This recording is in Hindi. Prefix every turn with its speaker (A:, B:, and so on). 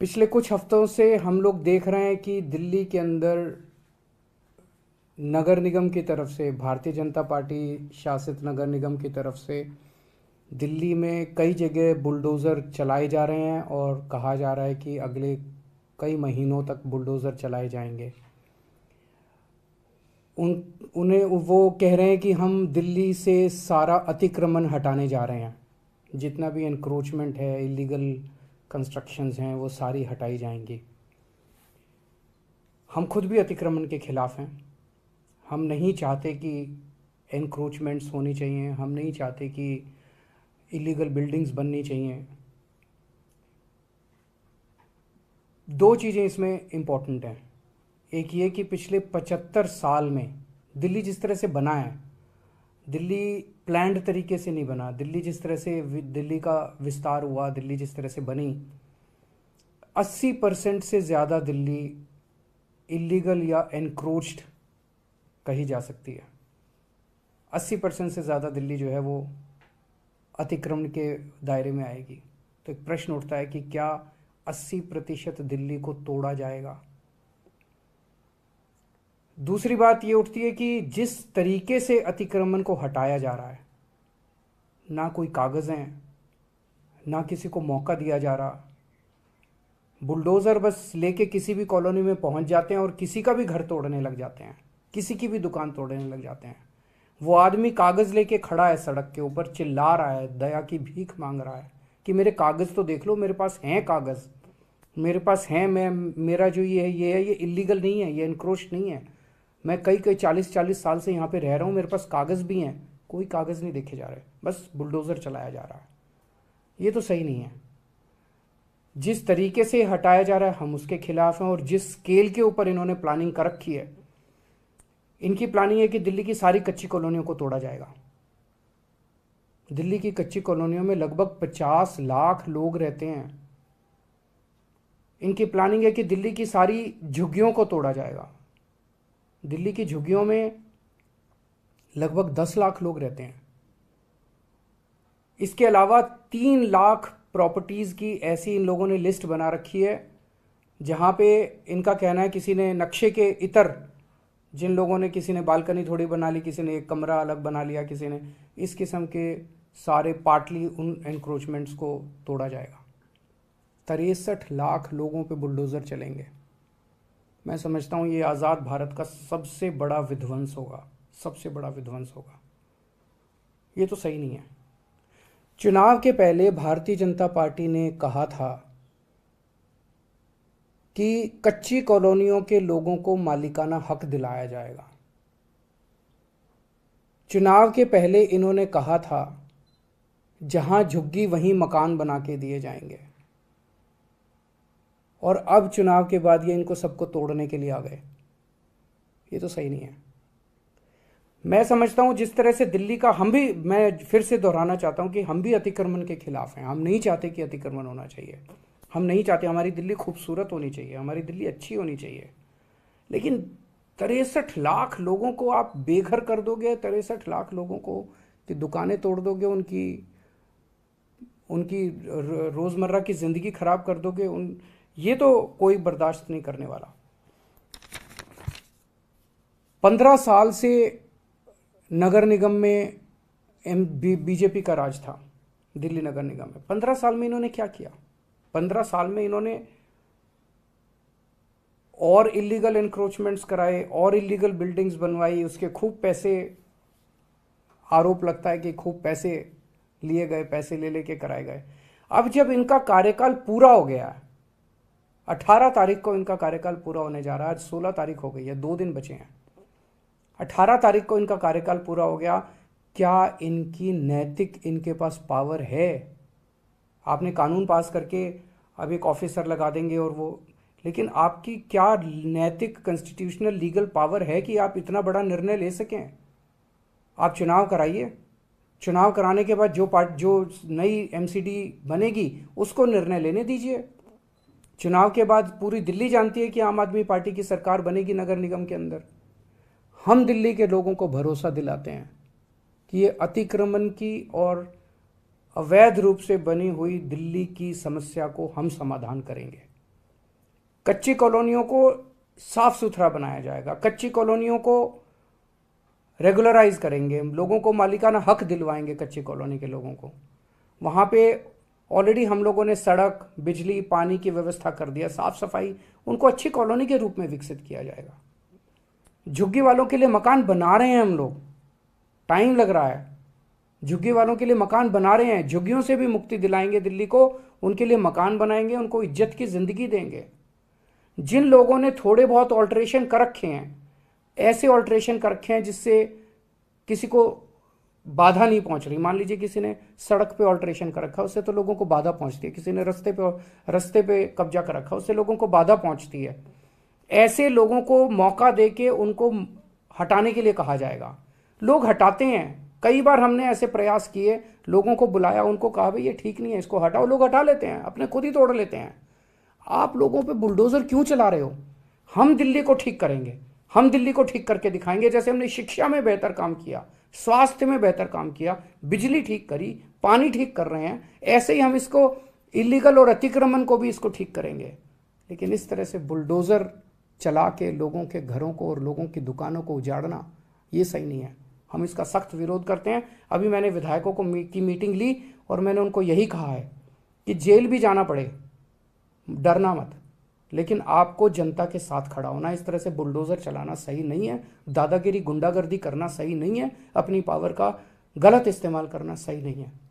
A: पिछले कुछ हफ्तों से हम लोग देख रहे हैं कि दिल्ली के अंदर नगर निगम की तरफ से भारतीय जनता पार्टी शासित नगर निगम की तरफ से दिल्ली में कई जगह बुलडोज़र चलाए जा रहे हैं और कहा जा रहा है कि अगले कई महीनों तक बुलडोज़र चलाए जाएंगे उन उन्हें वो कह रहे हैं कि हम दिल्ली से सारा अतिक्रमण हटाने जा रहे हैं जितना भी इनक्रोचमेंट है इलीगल कंस्ट्रक्शंस हैं वो सारी हटाई जाएंगी हम खुद भी अतिक्रमण के खिलाफ हैं हम नहीं चाहते कि इनक्रोचमेंट्स होनी चाहिए हम नहीं चाहते कि इलीगल बिल्डिंग्स बननी चाहिए दो चीज़ें इसमें इम्पॉर्टेंट हैं एक ये कि पिछले पचहत्तर साल में दिल्ली जिस तरह से बना है दिल्ली प्लान्ड तरीके से नहीं बना दिल्ली जिस तरह से दिल्ली का विस्तार हुआ दिल्ली जिस तरह से बनी 80 परसेंट से ज़्यादा दिल्ली इलीगल या एनक्रोच्ड कही जा सकती है 80 परसेंट से ज़्यादा दिल्ली जो है वो अतिक्रमण के दायरे में आएगी तो एक प्रश्न उठता है कि क्या 80 प्रतिशत दिल्ली को तोड़ा जाएगा दूसरी बात ये उठती है कि जिस तरीके से अतिक्रमण को हटाया जा रहा है ना कोई कागज़ हैं ना किसी को मौका दिया जा रहा बुलडोज़र बस लेके किसी भी कॉलोनी में पहुंच जाते हैं और किसी का भी घर तोड़ने लग जाते हैं किसी की भी दुकान तोड़ने लग जाते हैं वो आदमी कागज़ लेके खड़ा है सड़क के ऊपर चिल्ला रहा है दया की भीख मांग रहा है कि मेरे कागज़ तो देख लो मेरे पास हैं कागज़ मेरे पास हैं मैं मेरा जो ये है ये है ये इलीगल नहीं है ये इनक्रोच नहीं है मैं कई कई चालीस चालीस साल से यहाँ पे रह रहा हूँ मेरे पास कागज़ भी हैं कोई कागज़ नहीं देखे जा रहे बस बुलडोज़र चलाया जा रहा है ये तो सही नहीं है जिस तरीके से हटाया जा रहा है हम उसके खिलाफ हैं और जिस स्केल के ऊपर इन्होंने प्लानिंग कर रखी है इनकी प्लानिंग है कि दिल्ली की सारी कच्ची कॉलोनियों को तोड़ा जाएगा दिल्ली की कच्ची कॉलोनियों में लगभग पचास लाख लोग रहते हैं इनकी प्लानिंग है कि दिल्ली की सारी झुग्गियों को तोड़ा जाएगा दिल्ली की झुग्गियों में लगभग दस लाख लोग रहते हैं इसके अलावा तीन लाख प्रॉपर्टीज़ की ऐसी इन लोगों ने लिस्ट बना रखी है जहाँ पे इनका कहना है किसी ने नक्शे के इतर जिन लोगों ने किसी ने बालकनी थोड़ी बना ली किसी ने एक कमरा अलग बना लिया किसी ने इस किस्म के सारे पार्टली उन एनक्रोचमेंट्स को तोड़ा जाएगा तिरसठ लाख लोगों पे बुलडोज़र चलेंगे मैं समझता हूँ ये आज़ाद भारत का सबसे बड़ा विध्वंस होगा सबसे बड़ा विध्वंस होगा ये तो सही नहीं है चुनाव के पहले भारतीय जनता पार्टी ने कहा था कि कच्ची कॉलोनियों के लोगों को मालिकाना हक दिलाया जाएगा चुनाव के पहले इन्होंने कहा था जहां झुग्गी वहीं मकान बना के दिए जाएंगे और अब चुनाव के बाद ये इनको सबको तोड़ने के लिए आ गए ये तो सही नहीं है मैं समझता हूँ जिस तरह से दिल्ली का हम भी मैं फिर से दोहराना चाहता हूं कि हम भी अतिक्रमण के खिलाफ हैं हम नहीं चाहते कि अतिक्रमण होना चाहिए हम नहीं चाहते हमारी दिल्ली खूबसूरत होनी चाहिए हमारी दिल्ली अच्छी होनी चाहिए लेकिन तिरसठ लाख लोगों को आप बेघर कर दोगे तिरसठ लाख लोगों को कि दुकानें तोड़ दोगे उनकी उनकी रोज़मर्रा की ज़िंदगी ख़राब कर दोगे उन ये तो कोई बर्दाश्त नहीं करने वाला पंद्रह साल से नगर निगम में एम बीजेपी का राज था दिल्ली नगर निगम में पंद्रह साल में इन्होंने क्या किया पंद्रह साल में इन्होंने और इलीगल इंक्रोचमेंट्स कराए और इलीगल बिल्डिंग्स बनवाई उसके खूब पैसे आरोप लगता है कि खूब पैसे लिए गए पैसे ले लेके कराए गए अब जब इनका कार्यकाल पूरा हो गया है 18 तारीख को इनका कार्यकाल पूरा होने जा रहा है आज 16 तारीख हो गई है दो दिन बचे हैं 18 तारीख को इनका कार्यकाल पूरा हो गया क्या इनकी नैतिक इनके पास पावर है आपने कानून पास करके अब एक ऑफिसर लगा देंगे और वो लेकिन आपकी क्या नैतिक कॉन्स्टिट्यूशनल लीगल पावर है कि आप इतना बड़ा निर्णय ले सकें आप चुनाव कराइए चुनाव कराने के बाद जो पार्ट जो नई एमसीडी बनेगी उसको निर्णय लेने दीजिए चुनाव के बाद पूरी दिल्ली जानती है कि आम आदमी पार्टी की सरकार बनेगी नगर निगम के अंदर हम दिल्ली के लोगों को भरोसा दिलाते हैं कि ये अतिक्रमण की और अवैध रूप से बनी हुई दिल्ली की समस्या को हम समाधान करेंगे कच्ची कॉलोनियों को साफ सुथरा बनाया जाएगा कच्ची कॉलोनियों को रेगुलराइज करेंगे लोगों को मालिकाना हक दिलवाएंगे कच्ची कॉलोनी के लोगों को वहाँ पे ऑलरेडी हम लोगों ने सड़क बिजली पानी की व्यवस्था कर दिया साफ सफाई उनको अच्छी कॉलोनी के रूप में विकसित किया जाएगा झुग्गी वालों के लिए मकान बना रहे हैं हम लोग टाइम लग रहा है झुग्गी वालों के लिए मकान बना रहे हैं झुग्गियों से भी मुक्ति दिलाएंगे दिल्ली को उनके लिए मकान बनाएंगे उनको इज्जत की ज़िंदगी देंगे जिन लोगों ने थोड़े बहुत ऑल्ट्रेशन कर रखे हैं ऐसे ऑल्ट्रेशन कर रखे हैं जिससे किसी को बाधा नहीं पहुंच रही मान लीजिए किसी ने सड़क पे ऑल्ट्रेशन कर रखा उससे तो लोगों को बाधा पहुंचती है किसी ने रस्ते पे रस्ते पे कब्जा कर रखा उससे लोगों को बाधा पहुंचती है ऐसे लोगों को मौका दे के उनको हटाने के लिए कहा जाएगा लोग हटाते हैं कई बार हमने ऐसे प्रयास किए लोगों को बुलाया उनको कहा भाई ये ठीक नहीं है इसको हटाओ लोग हटा लेते हैं अपने खुद ही तोड़ लेते हैं आप लोगों पे बुलडोज़र क्यों चला रहे हो हम दिल्ली को ठीक करेंगे हम दिल्ली को ठीक करके दिखाएंगे जैसे हमने शिक्षा में बेहतर काम किया स्वास्थ्य में बेहतर काम किया बिजली ठीक करी पानी ठीक कर रहे हैं ऐसे ही हम इसको इलीगल और अतिक्रमण को भी इसको ठीक करेंगे लेकिन इस तरह से बुलडोज़र चला के लोगों के घरों को और लोगों की दुकानों को उजाड़ना ये सही नहीं है हम इसका सख्त विरोध करते हैं अभी मैंने विधायकों को मी, की मीटिंग ली और मैंने उनको यही कहा है कि जेल भी जाना पड़े डरना मत लेकिन आपको जनता के साथ खड़ा होना इस तरह से बुलडोजर चलाना सही नहीं है दादागिरी गुंडागर्दी करना सही नहीं है अपनी पावर का गलत इस्तेमाल करना सही नहीं है